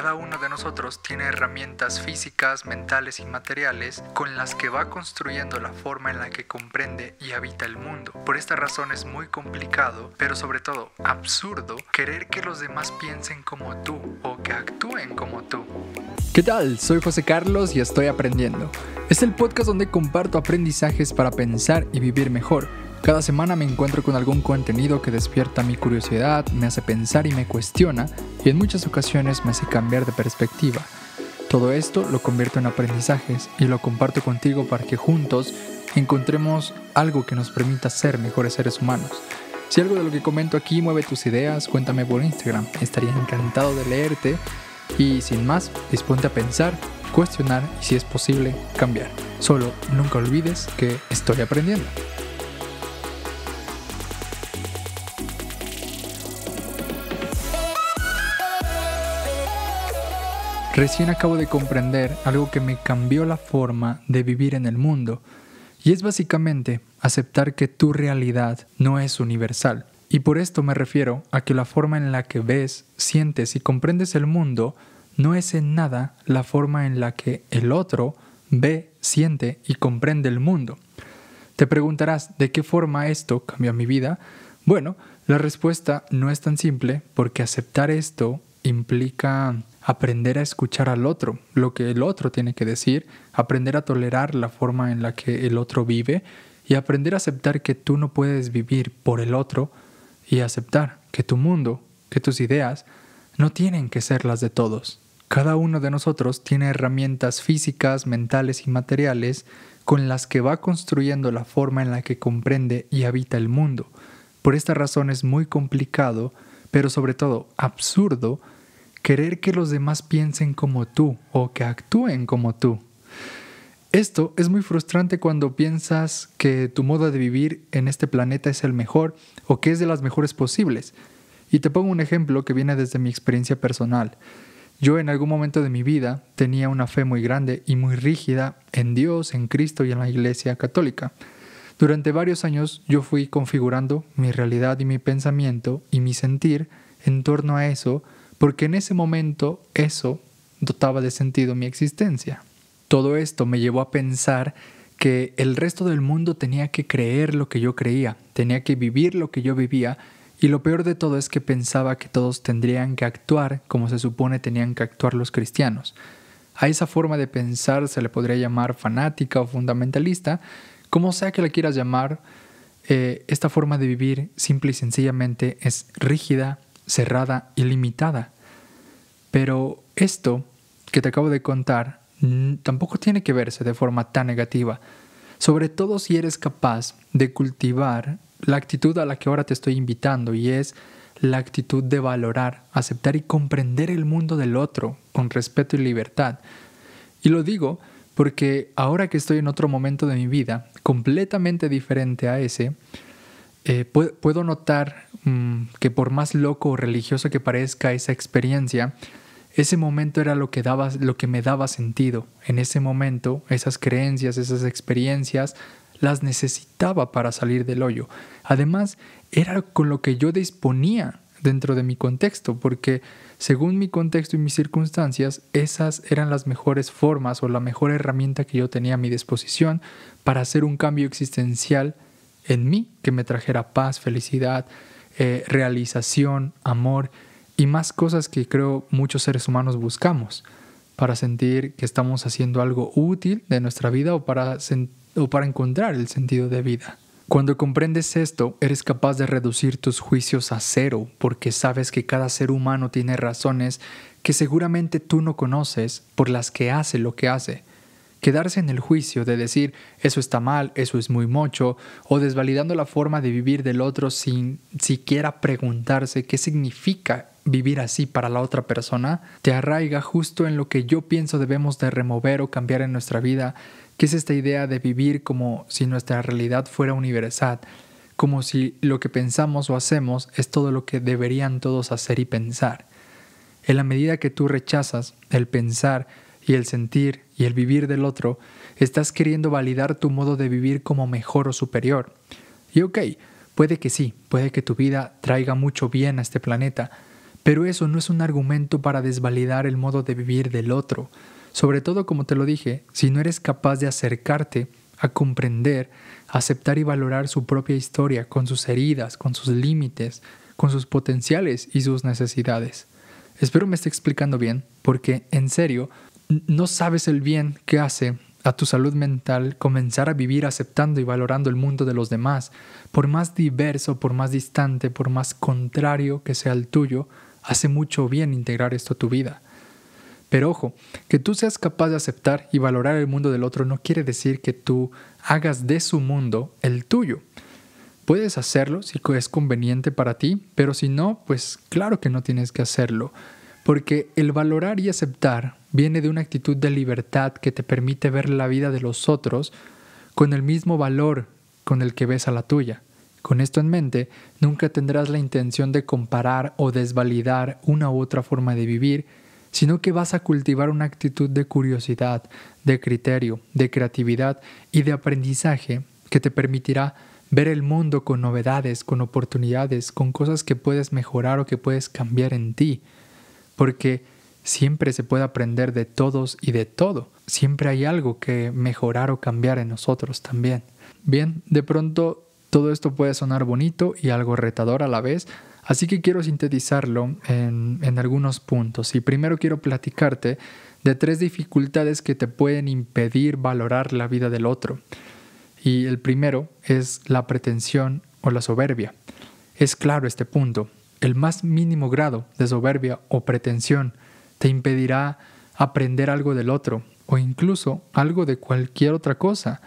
Cada uno de nosotros tiene herramientas físicas, mentales y materiales con las que va construyendo la forma en la que comprende y habita el mundo. Por esta razón es muy complicado, pero sobre todo absurdo, querer que los demás piensen como tú o que actúen como tú. ¿Qué tal? Soy José Carlos y estoy aprendiendo. Es el podcast donde comparto aprendizajes para pensar y vivir mejor cada semana me encuentro con algún contenido que despierta mi curiosidad, me hace pensar y me cuestiona, y en muchas ocasiones me hace cambiar de perspectiva. Todo esto lo convierto en aprendizajes y lo comparto contigo para que juntos encontremos algo que nos permita ser mejores seres humanos. Si algo de lo que comento aquí mueve tus ideas, cuéntame por Instagram. Estaría encantado de leerte y sin más, disponte a pensar, cuestionar y si es posible, cambiar. Solo nunca olvides que estoy aprendiendo. Recién acabo de comprender algo que me cambió la forma de vivir en el mundo, y es básicamente aceptar que tu realidad no es universal. Y por esto me refiero a que la forma en la que ves, sientes y comprendes el mundo no es en nada la forma en la que el otro ve, siente y comprende el mundo. Te preguntarás de qué forma esto cambió mi vida. Bueno, la respuesta no es tan simple porque aceptar esto implica aprender a escuchar al otro, lo que el otro tiene que decir, aprender a tolerar la forma en la que el otro vive y aprender a aceptar que tú no puedes vivir por el otro y aceptar que tu mundo, que tus ideas, no tienen que ser las de todos. Cada uno de nosotros tiene herramientas físicas, mentales y materiales con las que va construyendo la forma en la que comprende y habita el mundo. Por esta razón es muy complicado, pero sobre todo absurdo, querer que los demás piensen como tú o que actúen como tú. Esto es muy frustrante cuando piensas que tu modo de vivir en este planeta es el mejor o que es de las mejores posibles. Y te pongo un ejemplo que viene desde mi experiencia personal. Yo en algún momento de mi vida tenía una fe muy grande y muy rígida en Dios, en Cristo y en la Iglesia Católica. Durante varios años yo fui configurando mi realidad y mi pensamiento y mi sentir en torno a eso porque en ese momento eso dotaba de sentido mi existencia. Todo esto me llevó a pensar que el resto del mundo tenía que creer lo que yo creía, tenía que vivir lo que yo vivía, y lo peor de todo es que pensaba que todos tendrían que actuar como se supone tenían que actuar los cristianos. A esa forma de pensar se le podría llamar fanática o fundamentalista, como sea que la quieras llamar, eh, esta forma de vivir simple y sencillamente es rígida, cerrada y limitada. Pero esto que te acabo de contar tampoco tiene que verse de forma tan negativa, sobre todo si eres capaz de cultivar la actitud a la que ahora te estoy invitando y es la actitud de valorar, aceptar y comprender el mundo del otro con respeto y libertad. Y lo digo porque ahora que estoy en otro momento de mi vida, completamente diferente a ese, eh, puedo, notar mm, que por más loco o religioso que parezca esa experiencia, ese momento era lo que, lo que me daba sentido. En ese momento, esas creencias, esas experiencias, las necesitaba para salir del hoyo. Además, era con lo que yo disponía dentro de mi contexto, porque según mi contexto y mis circunstancias, esas eran las mejores formas o la mejor herramienta que yo tenía a mi disposición para hacer un cambio existencial en mí que me trajera paz, felicidad, eh, realización, amor y más cosas que creo muchos seres humanos buscamos para sentir que estamos haciendo algo útil de nuestra vida o para, o para encontrar el sentido de vida. Cuando comprendes esto, eres capaz de reducir tus juicios a cero porque sabes que cada ser humano tiene razones que seguramente tú no conoces por las que hace lo que hace Quedarse en el juicio de decir eso está mal, eso es muy mocho, o desvalidando la forma de vivir del otro sin siquiera preguntarse qué significa vivir así para la otra persona, te arraiga justo en lo que yo pienso debemos de remover o cambiar en nuestra vida, que es esta idea de vivir como si nuestra realidad fuera universal, como si lo que pensamos o hacemos es todo lo que deberían todos hacer y pensar. En la medida que tú rechazas el pensar y el sentir y el vivir del otro, estás queriendo validar tu modo de vivir como mejor o superior. Y ok, puede que sí, puede que tu vida traiga mucho bien a este planeta, pero eso no es un argumento para desvalidar el modo de vivir del otro, sobre todo como te lo dije, si no eres capaz de acercarte a comprender, aceptar y valorar su propia historia, con sus heridas, con sus límites, con sus potenciales y sus necesidades. Espero me esté explicando bien, porque en serio, no sabes el bien que hace a tu salud mental comenzar a vivir aceptando y valorando el mundo de los demás, por más diverso, por más distante, por más contrario que sea el tuyo, hace mucho bien integrar esto a tu vida. Pero ojo, que tú seas capaz de aceptar y valorar el mundo del otro no quiere decir que tú hagas de su mundo el tuyo. Puedes hacerlo si es conveniente para ti, pero si no, pues claro que no tienes que hacerlo, porque el valorar y aceptar viene de una actitud de libertad que te permite ver la vida de los otros con el mismo valor con el que ves a la tuya. Con esto en mente, nunca tendrás la intención de comparar o desvalidar una u otra forma de vivir, sino que vas a cultivar una actitud de curiosidad, de criterio, de creatividad y de aprendizaje que te permitirá ver el mundo con novedades, con oportunidades, con cosas que puedes mejorar o que puedes cambiar en ti. Porque Siempre se puede aprender de todos y de todo. Siempre hay algo que mejorar o cambiar en nosotros también. Bien, de pronto todo esto puede sonar bonito y algo retador a la vez, así que quiero sintetizarlo en, algunos puntos. Y primero quiero platicarte de tres dificultades que te pueden impedir valorar la vida del otro. Y el primero es la pretensión o la soberbia. Es claro este punto. El más mínimo grado de soberbia o pretensión te impedirá aprender algo del otro o incluso algo de cualquier otra cosa,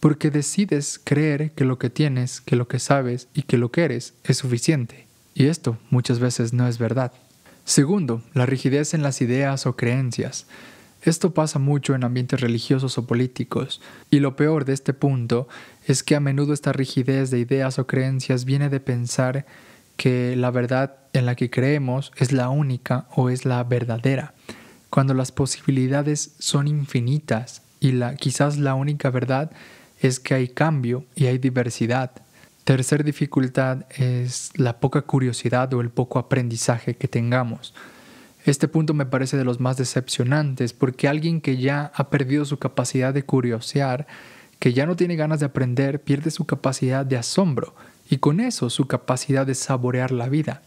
porque decides creer que lo que tienes, que lo que sabes y que lo que eres es suficiente. Y esto muchas veces no es verdad. Segundo, la rigidez en las ideas o creencias. Esto pasa mucho en ambientes religiosos o políticos, y lo peor de este punto es que a menudo esta rigidez de ideas o creencias viene de pensar que la verdad en la que creemos es la única o es la verdadera, cuando las posibilidades son infinitas y la, quizás la única verdad es que hay cambio y hay diversidad. tercera dificultad es la poca curiosidad o el poco aprendizaje que tengamos. Este punto me parece de los más decepcionantes porque alguien que ya ha perdido su capacidad de curiosear, que ya no tiene ganas de aprender, pierde su capacidad de asombro y con eso su capacidad de saborear la vida.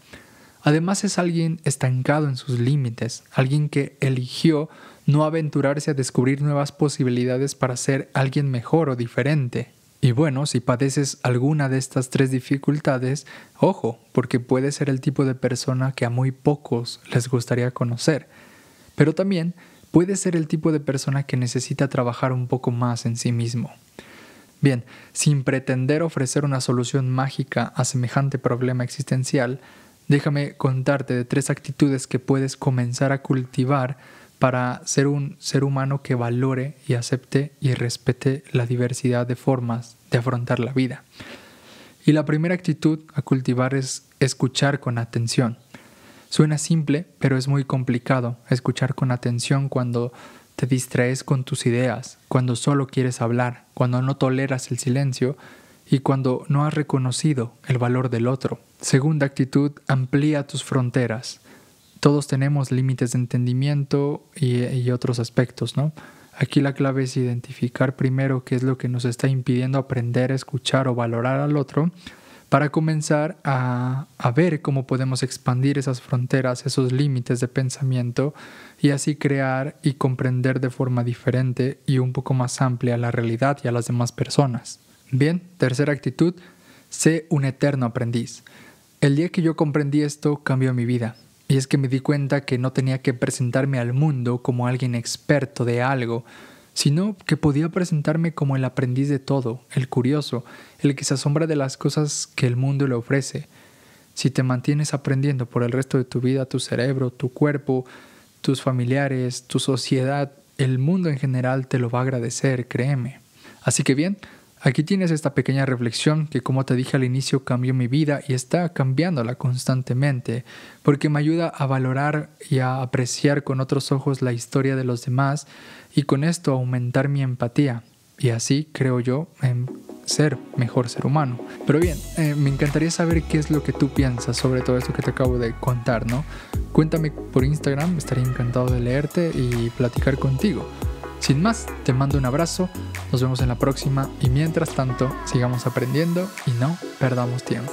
Además es alguien estancado en sus límites, alguien que eligió no aventurarse a descubrir nuevas posibilidades para ser alguien mejor o diferente. Y bueno, si padeces alguna de estas tres dificultades, ojo, porque puede ser el tipo de persona que a muy pocos les gustaría conocer. Pero también puede ser el tipo de persona que necesita trabajar un poco más en sí mismo. Bien, sin pretender ofrecer una solución mágica a semejante problema existencial, déjame contarte de tres actitudes que puedes comenzar a cultivar para ser un ser humano que valore y acepte y respete la diversidad de formas de afrontar la vida. Y la primera actitud a cultivar es escuchar con atención. Suena simple, pero es muy complicado escuchar con atención cuando te distraes con tus ideas, cuando solo quieres hablar, cuando no toleras el silencio y cuando no has reconocido el valor del otro. Segunda actitud, amplía tus fronteras. Todos tenemos límites de entendimiento y, otros aspectos, ¿no? Aquí la clave es identificar primero qué es lo que nos está impidiendo aprender, escuchar o valorar al otro para comenzar a, ver cómo podemos expandir esas fronteras, esos límites de pensamiento y así crear y comprender de forma diferente y un poco más amplia la realidad y a las demás personas. Bien, tercera actitud, sé un eterno aprendiz. El día que yo comprendí esto cambió mi vida. Y es que me di cuenta que no tenía que presentarme al mundo como alguien experto de algo, sino que podía presentarme como el aprendiz de todo, el curioso, el que se asombra de las cosas que el mundo le ofrece. Si te mantienes aprendiendo por el resto de tu vida, tu cerebro, tu cuerpo, tus familiares, tu sociedad, el mundo en general te lo va a agradecer, créeme. Así que bien, Aquí tienes esta pequeña reflexión que como te dije al inicio cambió mi vida y está cambiándola constantemente porque me ayuda a valorar y a apreciar con otros ojos la historia de los demás y con esto aumentar mi empatía y así creo yo en ser mejor ser humano. Pero bien, eh, me encantaría saber qué es lo que tú piensas sobre todo esto que te acabo de contar, ¿no? Cuéntame por Instagram, estaría encantado de leerte y platicar contigo. Sin más, te mando un abrazo nos vemos en la próxima y mientras tanto sigamos aprendiendo y no perdamos tiempo.